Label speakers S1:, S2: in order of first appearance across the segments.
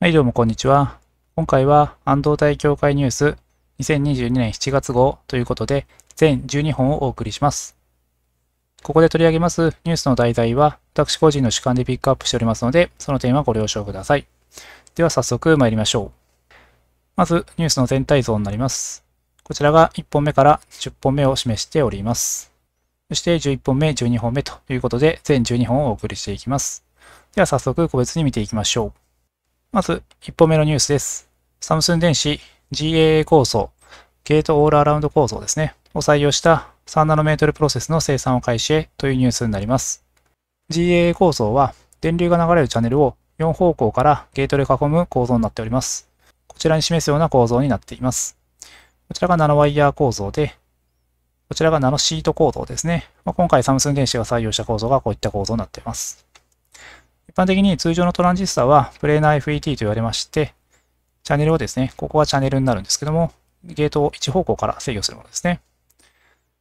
S1: はい、どうもこんにちは。今回は半導体協会ニュース2022年7月号ということで、全12本をお送りします。ここで取り上げますニュースの題材は、私個人の主観でピックアップしておりますので、その点はご了承ください。では早速参りましょう。まず、ニュースの全体像になります。こちらが1本目から10本目を示しております。そして11本目、12本目ということで、全12本をお送りしていきます。では早速個別に見ていきましょう。まず、1本目のニュースです。サムスン電子 GAA 構想、ゲートオールアラウンド構造ですね、を採用した3ナノメートルプロセスの生産を開始へというニュースになります。GAA 構想は、電流が流れるチャンネルを4方向からゲートで囲む構造になっております。こちらに示すような構造になっています。こちらがナノワイヤー構造で、こちらがナノシート構造ですね。まあ、今回サムスン電子が採用した構造がこういった構造になっています。般的に通常のトランジスタはプレーナ FET と言われまして、チャンネルをですね、ここはチャンネルになるんですけども、ゲートを一方向から制御するものですね。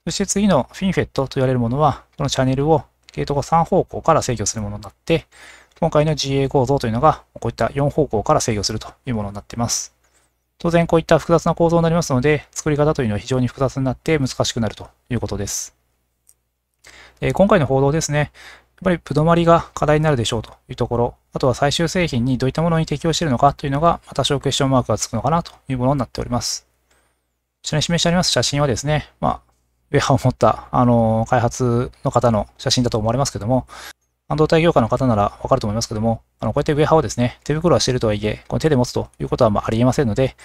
S1: そして次の FinFET と言われるものは、このチャンネルをゲートが3方向から制御するものになって、今回の GA 構造というのが、こういった4方向から制御するというものになっています。当然、こういった複雑な構造になりますので、作り方というのは非常に複雑になって難しくなるということです。今回の報道ですね、っぱり、ぶどまりが課題になるでしょうというところ、あとは最終製品にどういったものに適用しているのかというのが、多少クエスチョンマークがつくのかなというものになっております。こちらに示してあります写真はですね、まあ、ウェアを持った、あの開発の方の写真だと思われますけども、半導体業界の方ならわかると思いますけども、あの、こうやってウェハをですね、手袋はしてるとはいえ、この手で持つということはまあありえませんので、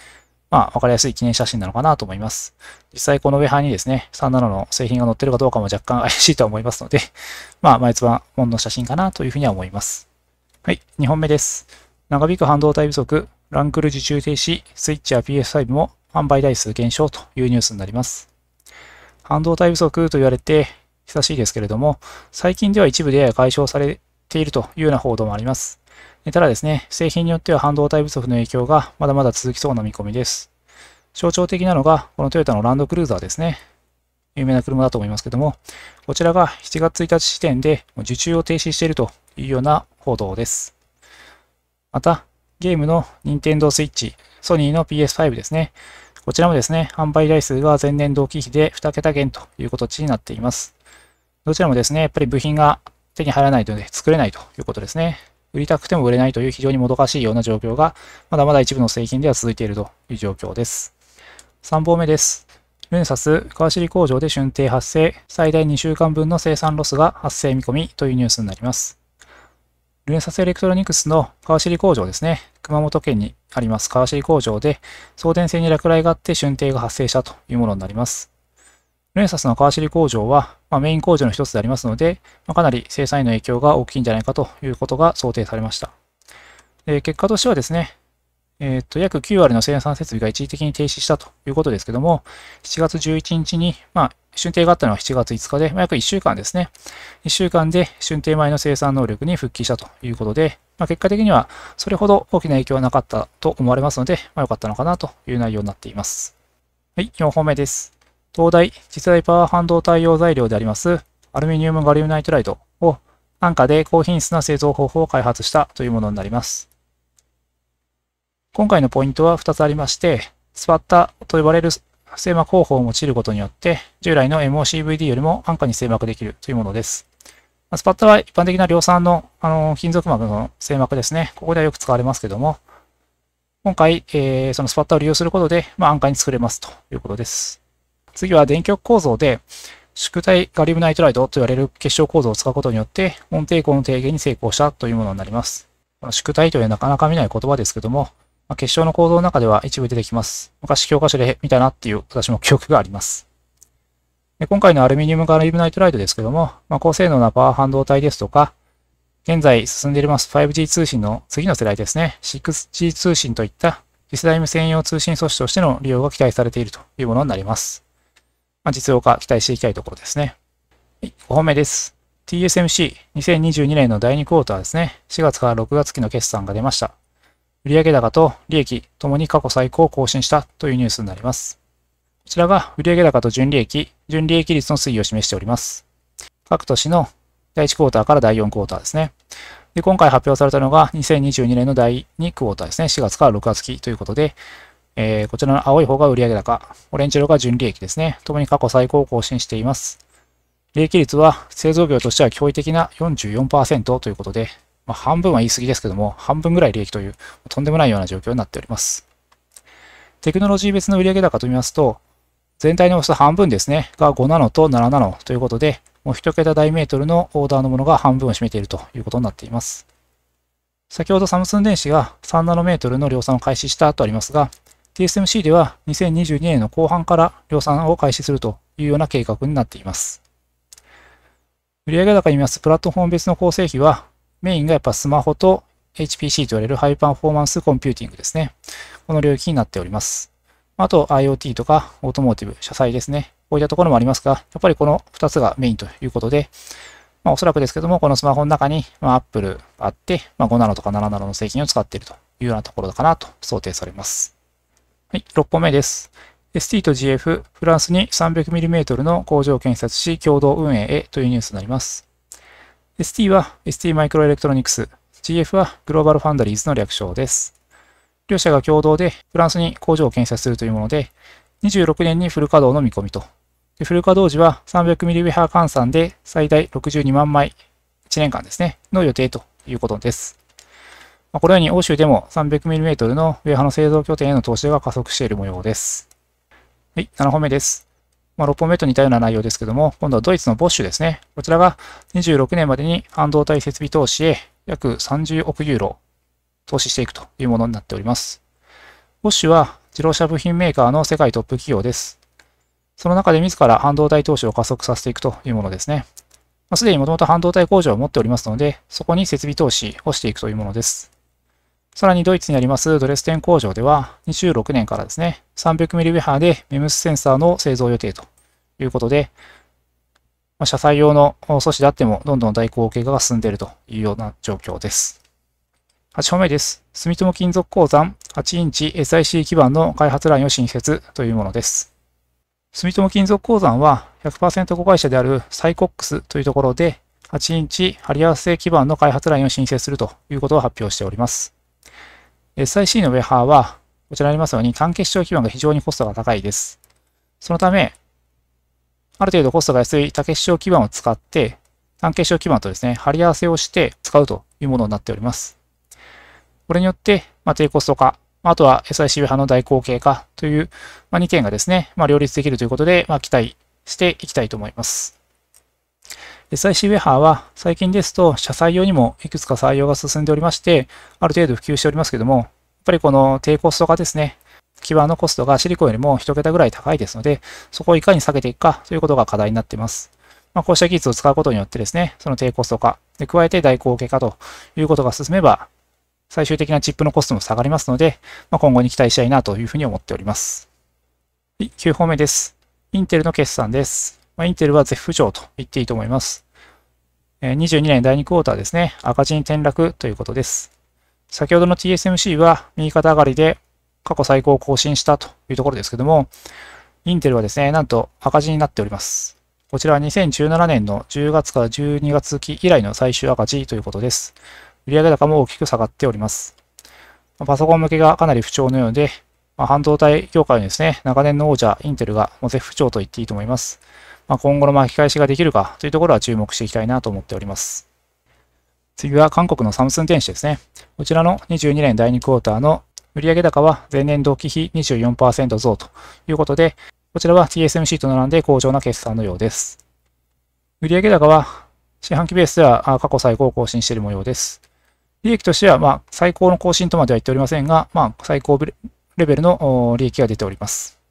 S1: まあ、わかりやすい記念写真なのかなと思います。実際このウェハにですね、37の製品が載ってるかどうかも若干怪しいとは思いますので、まあ、毎つは本の写真かなというふうには思います。はい、2本目です。長引く半導体不足、ランクル受注停止、スイッチや PS5 も販売台数減少というニュースになります。半導体不足と言われて久しいですけれども、最近では一部で解消されているというような報道もあります。ただですね、製品によっては半導体不足の影響がまだまだ続きそうな見込みです。象徴的なのが、このトヨタのランドクルーザーですね。有名な車だと思いますけども、こちらが7月1日時点で受注を停止しているというような報道です。また、ゲームの Nintendo Switch、ソニーの PS5 ですね。こちらもですね、販売台数が前年同期比で2桁減という形になっています。どちらもですね、やっぱり部品が手に入らないので作れないということですね。売りたくても売れないという非常にもどかしいような状況が、まだまだ一部の製品では続いているという状況です。3本目です。ルネサス、川尻工場で春停発生、最大2週間分の生産ロスが発生見込みというニュースになります。ルネサスエレクトロニクスの川尻工場ですね。熊本県にあります川尻工場で、送電線に落雷があって春停が発生したというものになります。ルネサスの川尻工場は、まあ、メイン工場の一つでありますので、まあ、かなり生産への影響が大きいんじゃないかということが想定されました。で結果としてはですね、えー、と約9割の生産設備が一時的に停止したということですけども、7月11日に、まあ、春停があったのは7月5日で、まあ、約1週間ですね。1週間で春停前の生産能力に復帰したということで、まあ、結果的にはそれほど大きな影響はなかったと思われますので、まあ、良かったのかなという内容になっています。はい、4本目です。東大次世代パワー半導体用材料でありますアルミニウムガリウムナイトライドを安価で高品質な製造方法を開発したというものになります。今回のポイントは2つありまして、スパッタと呼ばれる精膜方法を用いることによって、従来の MOCVD よりも安価に精膜できるというものです。スパッタは一般的な量産のあの金属膜の精膜ですね。ここではよく使われますけども、今回、えー、そのスパッタを利用することで、まあ、安価に作れますということです。次は電極構造で、宿題ガリウムナイトライドと言われる結晶構造を使うことによって、音抵抗の低減に成功したというものになります。この宿題というなかなか見ない言葉ですけども、まあ、結晶の構造の中では一部出てきます。昔教科書で見たなっていう私も記憶があります。で今回のアルミニウムガリウムナイトライドですけども、まあ、高性能なパワー半導体ですとか、現在進んでいます 5G 通信の次の世代ですね、6G 通信といった次世代無専用通信素子としての利用が期待されているというものになります。まあ、実用化期待していきたいところですね。はい、5本目です。TSMC2022 年の第2クォーターですね。4月から6月期の決算が出ました。売上高と利益ともに過去最高を更新したというニュースになります。こちらが売上高と純利益、純利益率の推移を示しております。各年の第1クォーターから第4クォーターですね。で今回発表されたのが2022年の第2クォーターですね。4月から6月期ということで、えー、こちらの青い方が売上高、オレンジ色が純利益ですね。ともに過去最高を更新しています。利益率は製造業としては驚異的な44%ということで、まあ、半分は言い過ぎですけども、半分ぐらい利益という、とんでもないような状況になっております。テクノロジー別の売上高と見ますと、全体のおよそ半分ですね、が5ナノと7ナノということで、もう1桁大メートルのオーダーのものが半分を占めているということになっています。先ほどサムスン電子が3ナノメートルの量産を開始したとありますが、TSMC では2022年の後半から量産を開始するというような計画になっています。売上高に見ますプラットフォーム別の構成比は、メインがやっぱスマホと HPC と言われるハイパフォーマンスコンピューティングですね。この領域になっております。あと IoT とかオートモーティブ、車載ですね。こういったところもありますが、やっぱりこの2つがメインということで、まあ、おそらくですけども、このスマホの中に、まあ、Apple があって、まあ、5ナノとか7ナノの製品を使っているというようなところかなと想定されます。はい、6本目です。ST と GF、フランスに 300mm の工場を建設し、共同運営へというニュースになります。ST は ST マイクロエレクトロニクス、GF はグローバルファンダリーズの略称です。両社が共同でフランスに工場を建設するというもので、26年にフル稼働の見込みと。でフル稼働時は3 0 0 m ハー換算で最大62万枚、1年間ですね、の予定ということです。まこのように欧州でも 300mm のウェハの製造拠点への投資が加速している模様です。はい、7本目です。まあ、6本目と似たような内容ですけども、今度はドイツのボッシュですね。こちらが26年までに半導体設備投資へ約30億ユーロ投資していくというものになっております。ボッシュは自動車部品メーカーの世界トップ企業です。その中で自ら半導体投資を加速させていくというものですね。まあ、すでにもともと半導体工場を持っておりますので、そこに設備投資をしていくというものです。さらにドイツにありますドレステン工場では26年からですね、3 0 0 m ハーで MEMS センサーの製造予定ということで、まあ、車載用の素子であってもどんどん代行経過が進んでいるというような状況です。8本目です。住友金属鉱山8インチ SIC 基板の開発ラインを新設というものです。住友金属鉱山は100%子会社であるサイコックスというところで8インチ貼り合わせ基板の開発ラインを新設するということを発表しております。SIC のウェハーは、こちらにありますように、関係視基盤が非常にコストが高いです。そのため、ある程度コストが安い竹結聴基盤を使って、関係視基盤とですね、貼り合わせをして使うというものになっております。これによって、まあ、低コスト化、あとは SIC ウェハーの代行系化という、まあ、2件がですね、まあ、両立できるということで、まあ、期待していきたいと思います。SIC ウェハーは最近ですと車採用にもいくつか採用が進んでおりまして、ある程度普及しておりますけども、やっぱりこの低コスト化ですね、基盤のコストがシリコンよりも1桁ぐらい高いですので、そこをいかに下げていくかということが課題になっています。まあ、こうした技術を使うことによってですね、その低コスト化、で加えて代行系化ということが進めば、最終的なチップのコストも下がりますので、まあ、今後に期待したいなというふうに思っております。9本目です。インテルの決算です。まあ、インテルは絶不調と言っていいと思います。22年第2クォーターですね、赤字に転落ということです。先ほどの TSMC は右肩上がりで過去最高を更新したというところですけども、インテルはですね、なんと赤字になっております。こちらは2017年の10月から12月期以来の最終赤字ということです。売上高も大きく下がっております。パソコン向けがかなり不調のようで、まあ、半導体業界のですね、長年の王者インテルがもう絶不調と言っていいと思います。まあ、今後の巻き返しができるかというところは注目していきたいなと思っております。次は韓国のサムスン電子ですね。こちらの22年第2クォーターの売上高は前年同期比24%増ということで、こちらは TSMC と並んで好調な決算のようです。売上高は四半期ベースでは過去最高を更新している模様です。利益としては、ま最高の更新とまでは言っておりませんが、まあ、最高レベルの利益が出ております。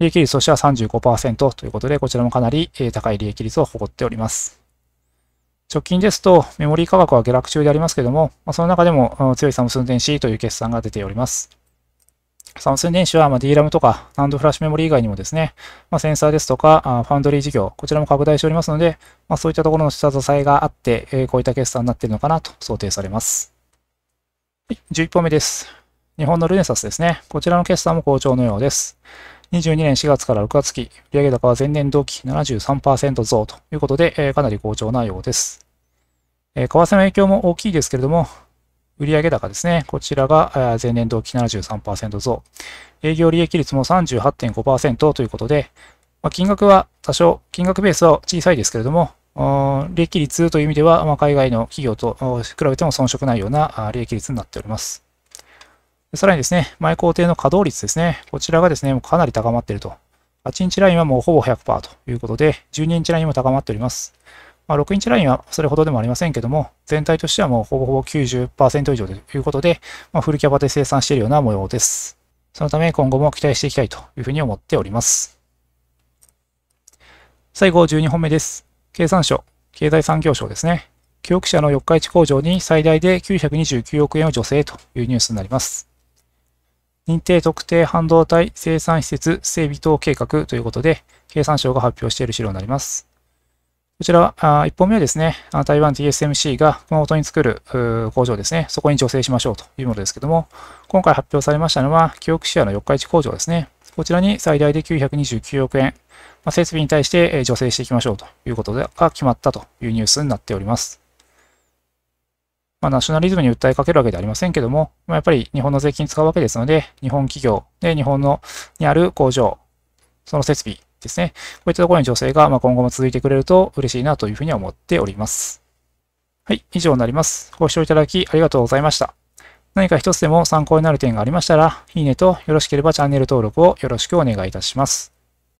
S1: 利益率としては35%ということで、こちらもかなり高い利益率を誇っております。直近ですと、メモリー価格は下落中でありますけども、その中でも強いサムスン電子という決算が出ております。サムスン電子は DRAM とかナンドフラッシュメモリー以外にもですね、センサーですとかファウンドリー事業、こちらも拡大しておりますので、そういったところの下支えがあって、こういった決算になっているのかなと想定されます。11本目です。日本のルネサスですね。こちらの決算も好調のようです。22年4月から6月期、売上高は前年同期73%増ということで、えー、かなり好調なようです。えー、為替の影響も大きいですけれども、売上高ですね。こちらが前年同期73%増。営業利益率も38.5%ということで、まあ、金額は多少、金額ベースは小さいですけれども、利益率という意味では、まあ、海外の企業と比べても遜色ないような利益率になっております。さらにですね、前工程の稼働率ですね、こちらがですね、かなり高まっていると。8インチラインはもうほぼ100%ということで、12インチラインも高まっております。まあ、6インチラインはそれほどでもありませんけども、全体としてはもうほぼほぼ90%以上ということで、まあ、フルキャパで生産しているような模様です。そのため今後も期待していきたいというふうに思っております。最後、12本目です。経産省、経済産業省ですね。記憶者の四日市工場に最大で929億円を助成というニュースになります。認定特定半導体生産施設整備等計画ということで、経産省が発表している資料になります。こちらは、1本目はですね、台湾 TSMC が熊本に作る工場ですね、そこに助成しましょうというものですけども、今回発表されましたのは、記憶シェアの四日市工場ですね。こちらに最大で929億円、ま設備に対して助成していきましょうということが決まったというニュースになっております。まあ、ナショナリズムに訴えかけるわけではありませんけども、まあ、やっぱり日本の税金使うわけですので、日本企業で日本のにある工場、その設備ですね、こういったところに女性がま今後も続いてくれると嬉しいなというふうに思っております。はい、以上になります。ご視聴いただきありがとうございました。何か一つでも参考になる点がありましたら、いいねとよろしければチャンネル登録をよろしくお願いいたします。